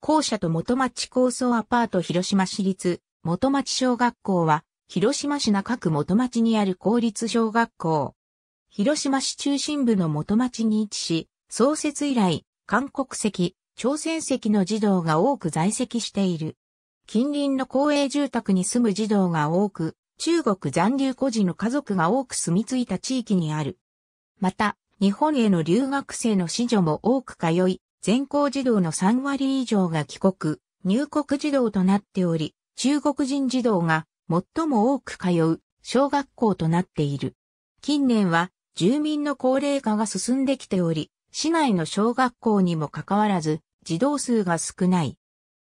校舎と元町高層アパート広島市立元町小学校は、広島市中区元町にある公立小学校。広島市中心部の元町に位置し、創設以来、韓国籍、朝鮮籍の児童が多く在籍している。近隣の公営住宅に住む児童が多く、中国残留孤児の家族が多く住み着いた地域にある。また、日本への留学生の子女も多く通い、全校児童の3割以上が帰国、入国児童となっており、中国人児童が最も多く通う小学校となっている。近年は住民の高齢化が進んできており、市内の小学校にもかかわらず児童数が少ない。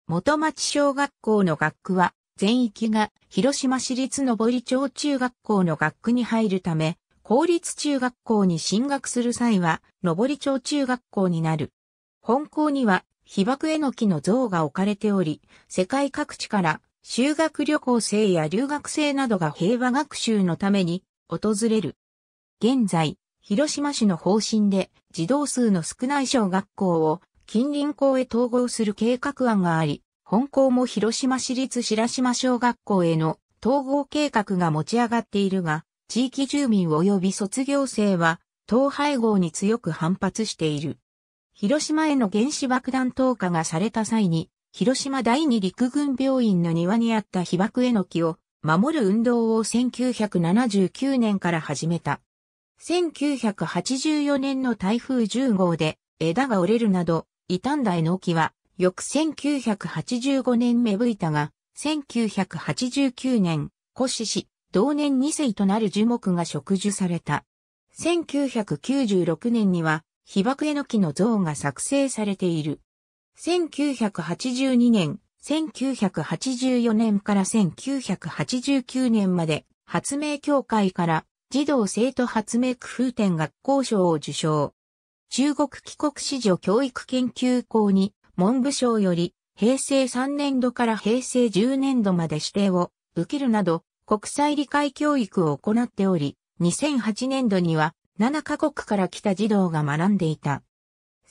元町小学校の学区は全域が広島市立の堀町中学校の学区に入るため、公立中学校に進学する際は、上り町中学校になる。本校には被爆絵の木の像が置かれており、世界各地から修学旅行生や留学生などが平和学習のために訪れる。現在、広島市の方針で児童数の少ない小学校を近隣校へ統合する計画案があり、本校も広島市立白島小学校への統合計画が持ち上がっているが、地域住民及び卒業生は統廃合に強く反発している。広島への原子爆弾投下がされた際に、広島第二陸軍病院の庭にあった被爆絵の木を守る運動を1979年から始めた。1984年の台風10号で枝が折れるなど、傷んだ絵の木は、翌1985年芽吹いたが、1989年、骨死し、同年2世となる樹木が植樹された。1996年には、被爆絵の木の像が作成されている。1982年、1984年から1989年まで、発明協会から児童生徒発明工夫展学校賞を受賞。中国帰国子女教育研究校に文部省より平成3年度から平成10年度まで指定を受けるなど国際理解教育を行っており、2008年度には7カ国から来た児童が学んでいた。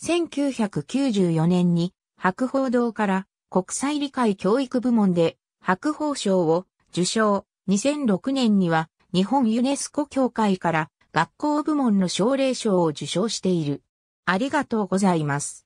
1994年に白報堂から国際理解教育部門で白報賞を受賞。2006年には日本ユネスコ協会から学校部門の奨励賞を受賞している。ありがとうございます。